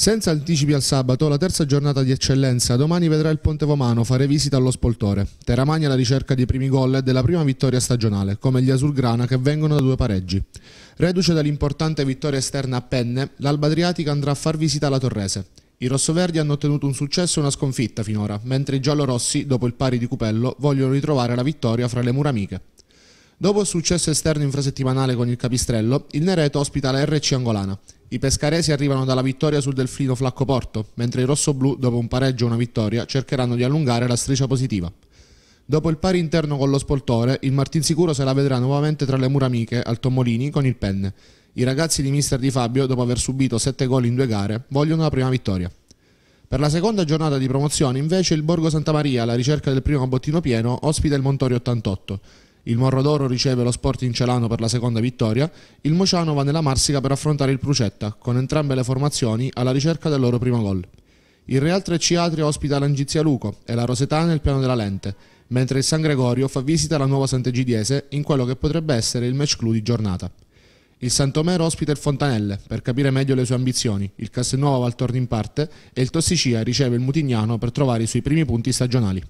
Senza anticipi al sabato, la terza giornata di eccellenza domani vedrà il Ponte Vomano fare visita allo Spoltore. Teramagna alla ricerca dei primi gol e della prima vittoria stagionale, come gli Asulgrana che vengono da due pareggi. Reduce dall'importante vittoria esterna a Penne, l'Alba Adriatica andrà a far visita alla Torrese. I rossoverdi hanno ottenuto un successo e una sconfitta finora, mentre i giallorossi, dopo il pari di Cupello, vogliono ritrovare la vittoria fra le mura amiche. Dopo il successo esterno infrasettimanale con il Capistrello, il Nereto ospita la RC Angolana. I pescaresi arrivano dalla vittoria sul Delfino Flacco Porto, mentre i rossoblù, dopo un pareggio e una vittoria, cercheranno di allungare la striscia positiva. Dopo il pari interno con lo Spoltore, il Martinsicuro se la vedrà nuovamente tra le mura amiche al Tomolini con il Penne. I ragazzi di Mister Di Fabio, dopo aver subito 7 gol in due gare, vogliono la prima vittoria. Per la seconda giornata di promozione, invece, il Borgo Santa Maria, alla ricerca del primo bottino pieno, ospita il Montori 88 il Morrodoro riceve lo Sporting Celano per la seconda vittoria, il Mociano va nella Marsica per affrontare il Prucetta, con entrambe le formazioni alla ricerca del loro primo gol. Il Real 3C Atria ospita l'Angizia Luco e la Rosetana nel piano della lente, mentre il San Gregorio fa visita alla nuova Sant'Egidiese in quello che potrebbe essere il match clou di giornata. Il Santomero ospita il Fontanelle per capire meglio le sue ambizioni, il Castelnuovo va al torno in parte e il Tossicia riceve il Mutignano per trovare i suoi primi punti stagionali.